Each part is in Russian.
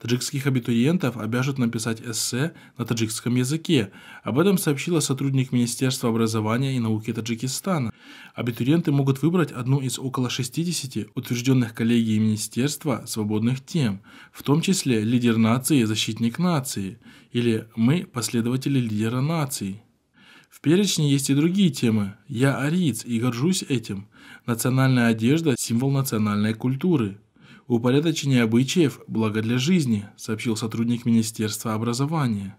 таджикских абитуриентов обяжут написать эссе на таджикском языке. Об этом сообщила сотрудник Министерства образования и науки Таджикистана. Абитуриенты могут выбрать одну из около 60 утвержденных коллегией Министерства свободных тем, в том числе «Лидер нации, защитник нации» или «Мы, последователи лидера нации". В перечне есть и другие темы. Я ариец и горжусь этим. Национальная одежда – символ национальной культуры. «Упорядочение обычаев – благо для жизни», – сообщил сотрудник Министерства образования.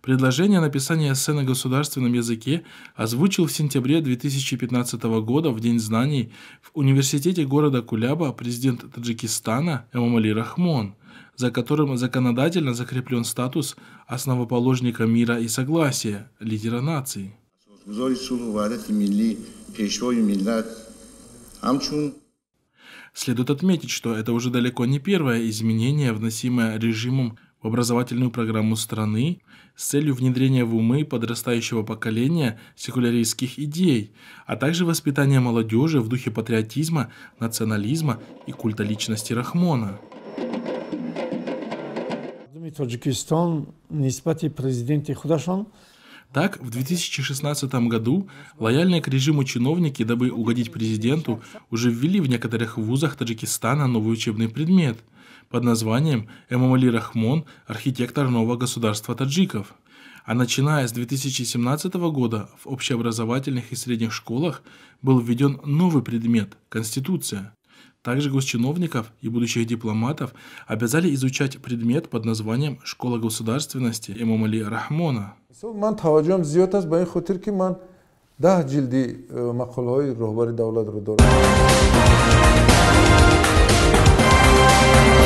Предложение о написании эссе на государственном языке озвучил в сентябре 2015 года в День знаний в университете города Куляба президент Таджикистана Эмамали Рахмон, за которым законодательно закреплен статус основоположника мира и согласия, лидера нации. Следует отметить, что это уже далеко не первое изменение, вносимое режимом в образовательную программу страны с целью внедрения в умы подрастающего поколения секуляристских идей, а также воспитания молодежи в духе патриотизма, национализма и культа личности Рахмона. Таджикистан, нисбати президенти худашон, так, в 2016 году лояльные к режиму чиновники, дабы угодить президенту, уже ввели в некоторых вузах Таджикистана новый учебный предмет под названием «Эмамали Рахмон. Архитектор нового государства таджиков». А начиная с 2017 года в общеобразовательных и средних школах был введен новый предмет – Конституция. Также госчиновников и будущих дипломатов обязали изучать предмет под названием «Школа государственности» имам Али Рахмона. ده